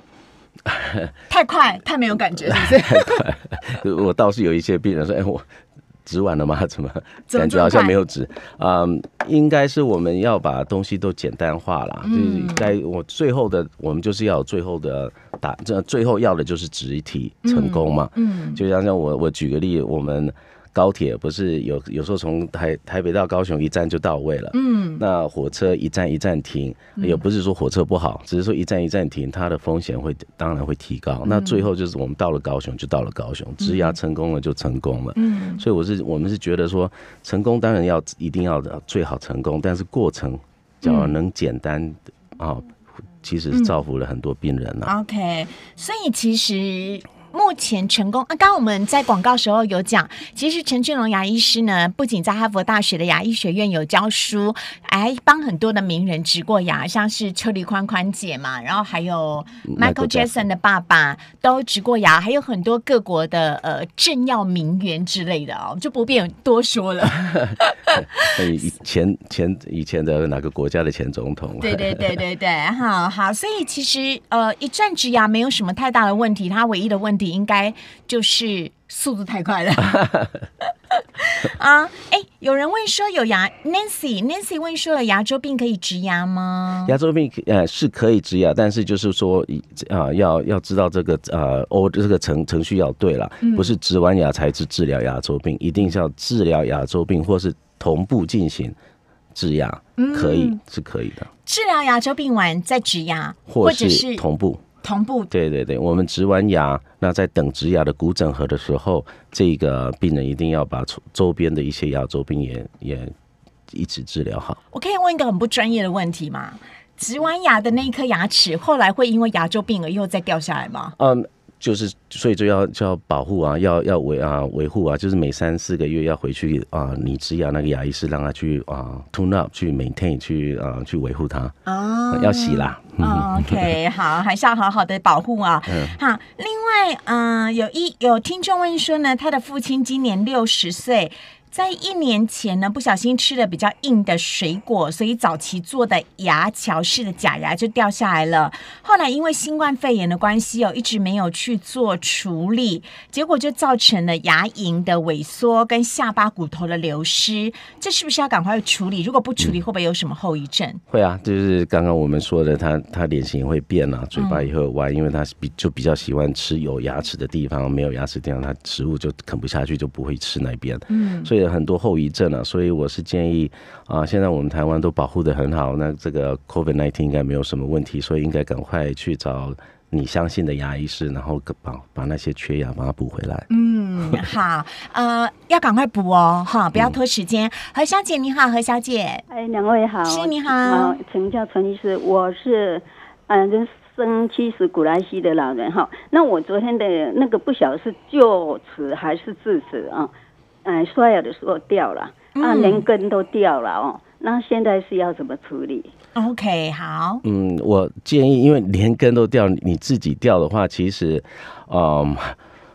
太快，太没有感觉，是不是？太快，我倒是有一些病人说，哎，我植完了吗？怎么感觉好像没有植？嗯，应该是我们要把东西都简单化了，就是该我最后的，我们就是要最后的。打这最后要的就是直体成功嘛，嗯，就像像我我举个例，我们高铁不是有有时候从台台北到高雄一站就到位了，嗯，那火车一站一站停，也不是说火车不好，只是说一站一站停，它的风险会当然会提高。那最后就是我们到了高雄就到了高雄，直牙成功了就成功了，嗯，所以我是我们是觉得说成功当然要一定要最好成功，但是过程只要能简单啊。其实造福了很多病人啊。OK，所以其实。目前成功啊！刚刚我们在广告时候有讲，其实陈俊龙牙医师呢，不仅在哈佛大学的牙医学院有教书，还帮很多的名人植过牙，像是邱厘宽宽姐嘛，然后还有 Michael Jackson 的爸爸都植过牙，还有很多各国的呃政要名媛之类的哦，就不便多说了。以前前以前的哪个国家的前总统？对对对对对，好好，所以其实呃，一站植牙没有什么太大的问题，他唯一的问。应该就是速度太快了 啊！哎，有人问说有牙 Nancy Nancy 问说，有牙周病可以植牙吗？牙周病呃是可以植牙，但是就是说，啊要要知道这个呃，哦这个程程序要对了，不是植完牙才治治疗牙周病，一定是要治疗牙周病或是同步进行治牙，可以是可以的。治疗牙周病完再植牙，或者是同步。同步对对对，我们植完牙，那在等植牙的骨整合的时候，这个病人一定要把周边的一些牙周病也也一起治疗好。我可以问一个很不专业的问题吗？植完牙的那一颗牙齿，后来会因为牙周病而又再掉下来吗？嗯。就是，所以就要就要保护啊，要要维啊维护啊，就是每三四个月要回去啊，你只牙那个牙医师让他去啊 t o o t up 去每天 n 去啊去维护它啊，要洗啦。OK，好，还是要好好的保护啊。嗯、好，另外嗯，有一有听众问说呢，他的父亲今年六十岁。在一年前呢，不小心吃了比较硬的水果，所以早期做的牙桥式的假牙就掉下来了。后来因为新冠肺炎的关系哦，一直没有去做处理，结果就造成了牙龈的萎缩跟下巴骨头的流失。这是不是要赶快处理？如果不处理，会不会有什么后遗症？会啊，就是刚刚我们说的，他他脸型会变啊，嘴巴也会歪，因为他比就比较喜欢吃有牙齿的地方，没有牙齿地方他食物就啃不下去，就不会吃那边。嗯，所以。有很多后遗症啊，所以我是建议啊，现在我们台湾都保护的很好，那这个 COVID nineteen 应该没有什么问题，所以应该赶快去找你相信的牙医师，然后把把那些缺牙把它补回来。嗯，好，呃，要赶快补哦，哈，不要拖时间。何小姐你好，何小姐，哎，两位好，是你好，陈教陈医师，我是嗯，人生七十古来稀的老人哈，那我昨天的那个不晓得是就此还是至此啊。嗯，摔了的时候掉了，那连根都掉了哦。那现在是要怎么处理？OK，好。嗯，我建议，因为连根都掉，你自己掉的话，其实，嗯。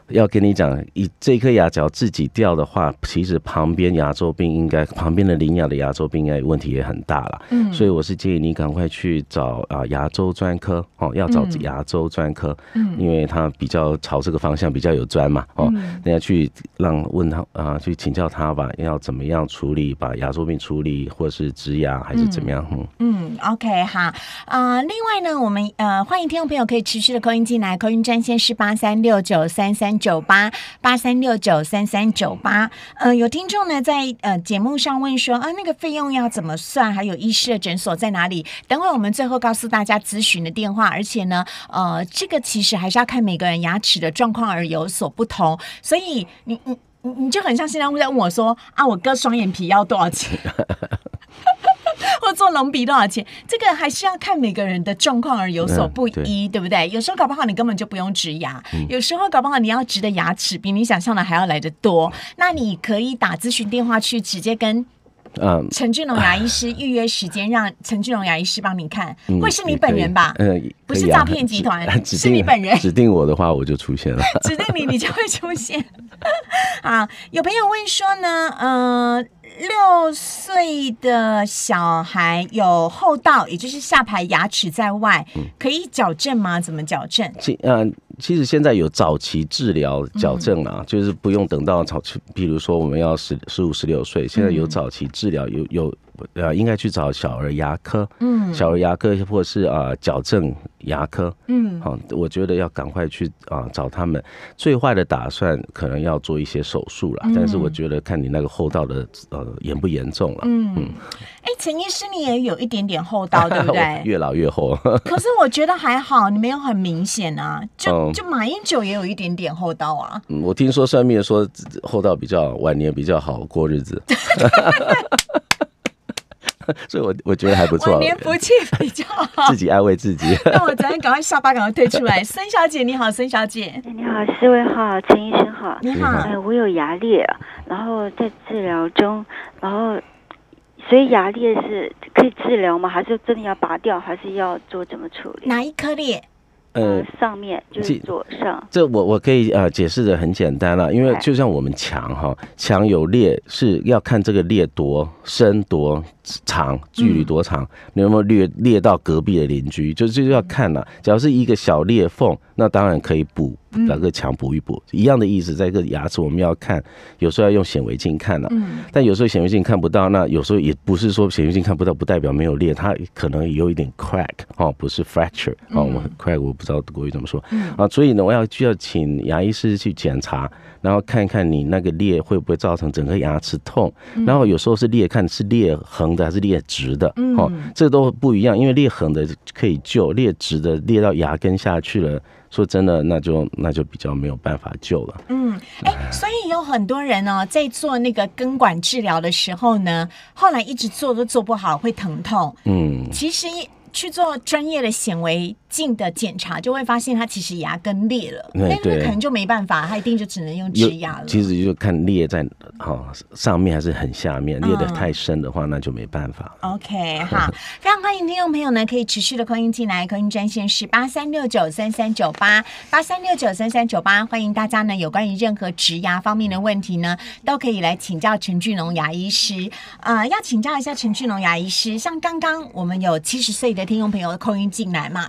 要跟你讲，一这颗牙只要自己掉的话，其实旁边牙周病应该旁边的邻牙的牙周病应该问题也很大了。嗯，所以我是建议你赶快去找啊牙周专科哦，要找牙周专科，嗯，因为他比较朝这个方向比较有专嘛，哦，那去让问他啊，去请教他吧，要怎么样处理把牙周病处理，或是植牙还是怎么样？嗯，OK，哈。呃，另外呢，我们呃欢迎听众朋友可以持续的扣音进来，扣音专线是八三六九三三。九八八三六九三三九八，嗯，有听众呢在呃节目上问说啊，那个费用要怎么算？还有医师的诊所在哪里？等会我们最后告诉大家咨询的电话。而且呢，呃，这个其实还是要看每个人牙齿的状况而有所不同。所以你你你你就很像现在在问我说啊，我割双眼皮要多少钱？或做隆鼻多少钱？这个还是要看每个人的状况而有所不一，对不对？有时候搞不好你根本就不用植牙，有时候搞不好你要植的牙齿比你想象的还要来得多。那你可以打咨询电话去，直接跟嗯陈俊龙牙医师预约时间，让陈俊龙牙医师帮你看，会是你本人吧？嗯，不是诈骗集团，是你本人。指定我的话，我就出现了。指定你，你就会出现。好，有朋友问说呢，嗯。六岁的小孩有后道，也就是下排牙齿在外，可以矫正吗？怎么矫正？其呃，其实现在有早期治疗矫正啊，就是不用等到早期，比如说我们要十十五、十六岁，现在有早期治疗，有有。呃，应该去找小儿牙科，嗯，小儿牙科或者是啊矫正牙科，嗯，好，我觉得要赶快去啊找他们。最坏的打算可能要做一些手术了，但是我觉得看你那个厚道的呃严不严重了。嗯，哎，陈医师你也有一点点厚道，对不 对？越老越厚。可是我觉得还好，你没有很明显啊。就就马英九也有一点点厚道啊。我听说算命说厚道比较晚年比较好过日子。所以，我我觉得还不错。年福气比较好，自己安慰自己。那我昨天赶快下班，赶快退出来。孙小姐你好，孙小姐你好，四位好，陈医生好，你好。哎，我有牙裂，然后在治疗中，然后所以牙裂是可以治疗吗？还是真的要拔掉？还是要做怎么处理？哪一颗裂？呃，上面就是左上。这我我可以呃解释的很简单了，因为就像我们墙哈，墙有裂是要看这个裂多深多。长距离多长？你有没有裂裂到隔壁的邻居？就就是要看了，只要是一个小裂缝，那当然可以补整个墙补一补，一样的意思。在一个牙齿，我们要看，有时候要用显微镜看了，但有时候显微镜看不到，那有时候也不是说显微镜看不到，不代表没有裂，它可能有一点 crack 哦，不是 fracture 哦，我 crack 我不知道国语怎么说啊，所以呢，我要要请牙医师去检查，然后看看你那个裂会不会造成整个牙齿痛，然后有时候是裂看是裂痕。的还是裂直的，哦，这都不一样，因为裂横的可以救，裂直的裂到牙根下去了，说真的，那就那就比较没有办法救了。嗯，哎，所以有很多人哦，在做那个根管治疗的时候呢，后来一直做都做不好，会疼痛。嗯，其实去做专业的显微。镜的检查就会发现他其实牙根裂了，那可能就没办法，他一定就只能用植牙了。其实就看裂在好上面还是很下面，裂的太深的话那就没办法 OK 哈，非常欢迎听众朋友呢可以持续的空音进来，空音专线是八三六九三三九八八三六九三三九八，欢迎大家呢有关于任何植牙方面的问题呢都可以来请教陈俊龙牙医师。呃，要请教一下陈俊龙牙医师，像刚刚我们有七十岁的听众朋友空音进来嘛？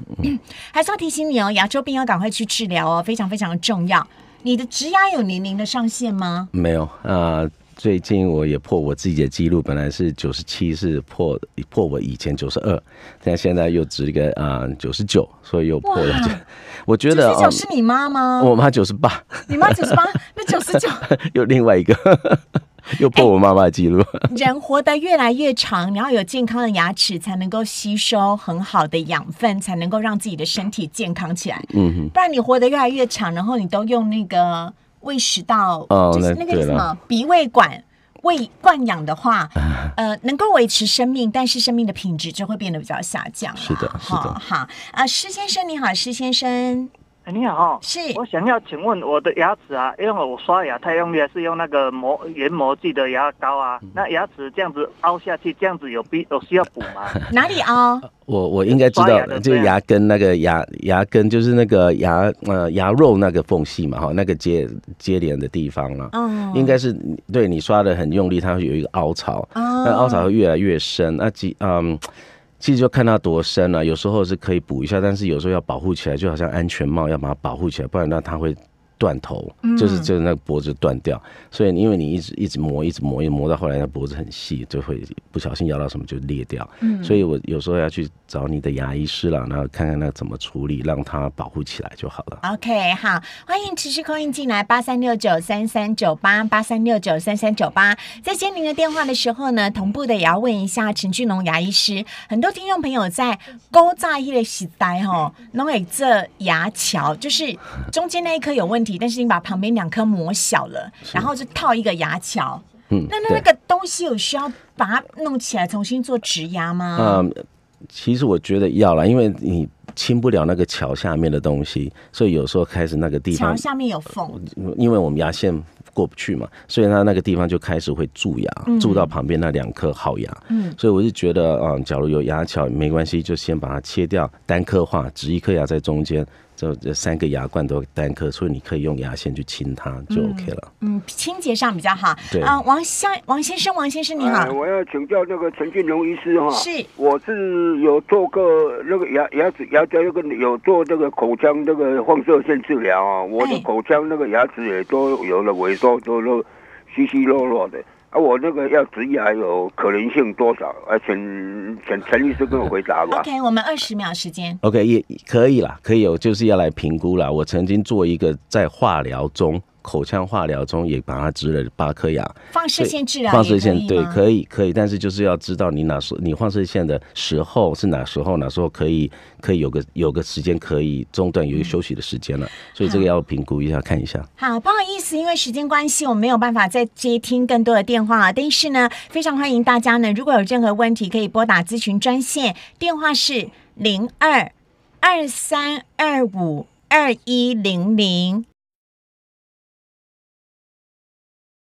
还是要提醒你哦，牙周病要赶快去治疗哦，非常非常的重要。你的植压有年龄的上限吗？没有啊，最近我也破我自己的记录，本来是九十七，是破破我以前九十二，但现在又值一个啊九十九，所以又破了。我觉得九十九是你妈吗？我妈九十八，你妈九十八，那九十九 又另外一个。又破我妈妈的记录。人活得越来越长，你要有健康的牙齿，才能够吸收很好的养分，才能够让自己的身体健康起来。嗯哼，不然你活得越来越长，然后你都用那个胃食道，就是那个什么鼻胃管喂灌养的话，呃，能够维持生命，但是生命的品质就会变得比较下降。是的，是的，啊，施先生你好，施先生。你好是。我想要请问我的牙齿啊，因为我刷牙太用力，是用那个磨研磨剂的牙膏啊？那牙齿这样子凹下去，这样子有必有需要补吗？哪里凹？我我应该知道，就牙根那个牙牙根，就是那个牙呃牙肉那个缝隙嘛，哈，那个接接连的地方了。嗯。应该是对你刷的很用力，它会有一个凹槽，那凹槽会越来越深，那几嗯。其实就看它多深了，有时候是可以补一下，但是有时候要保护起来，就好像安全帽要把它保护起来，不然呢它会。断头就是就是那脖子断掉，所以因为你一直一直磨一直磨，一磨到后来那脖子很细，就会不小心咬到什么就裂掉。嗯，所以我有时候要去找你的牙医师了，然后看看那怎么处理，让它保护起来就好了。OK，好，欢迎持续空运进来八三六九三三九八八三六九三三九八，在接您的电话的时候呢，同步的也要问一下陈俊龙牙医师。很多听众朋友在勾扎一的时代哈，弄个这牙桥就是中间那一颗有问题。但是你把旁边两颗磨小了，然后就套一个牙桥。嗯，那那那个东西有需要把它弄起来重新做植牙吗？嗯，其实我觉得要了，因为你清不了那个桥下面的东西，所以有时候开始那个地方桥下面有缝，因为我们牙线过不去嘛，所以它那个地方就开始会蛀牙，蛀到旁边那两颗好牙。嗯，所以我是觉得，嗯，假如有牙桥没关系，就先把它切掉，单颗化，植一颗牙在中间。就这三个牙冠都单颗，所以你可以用牙线去清它，就 OK 了。嗯，清洁上比较好。啊，王先王先生，王先生你好，我要请教那个陈俊龙医师哈。是，我是有做过那个牙牙齿牙胶，那个有做这个口腔那个放射线治疗啊，我的口腔那个牙齿也都有了萎缩，都都稀稀落落的。啊，我那个要植牙有可能性多少？啊，请请陈律师跟我回答吧。OK，我们二十秒时间。OK，也可以啦，可以哦，就是要来评估啦。我曾经做一个在化疗中。口腔化疗中也把它植了八颗牙，放射线治疗放射线对可以可以，但是就是要知道你哪时你放射线的时候是哪时候哪时候可以可以有个有个时间可以中断有休息的时间了，所以这个要评估一下看一下。好，不好意思，因为时间关系，我没有办法再接听更多的电话但是呢，非常欢迎大家呢，如果有任何问题，可以拨打咨询专线电话是零二二三二五二一零零。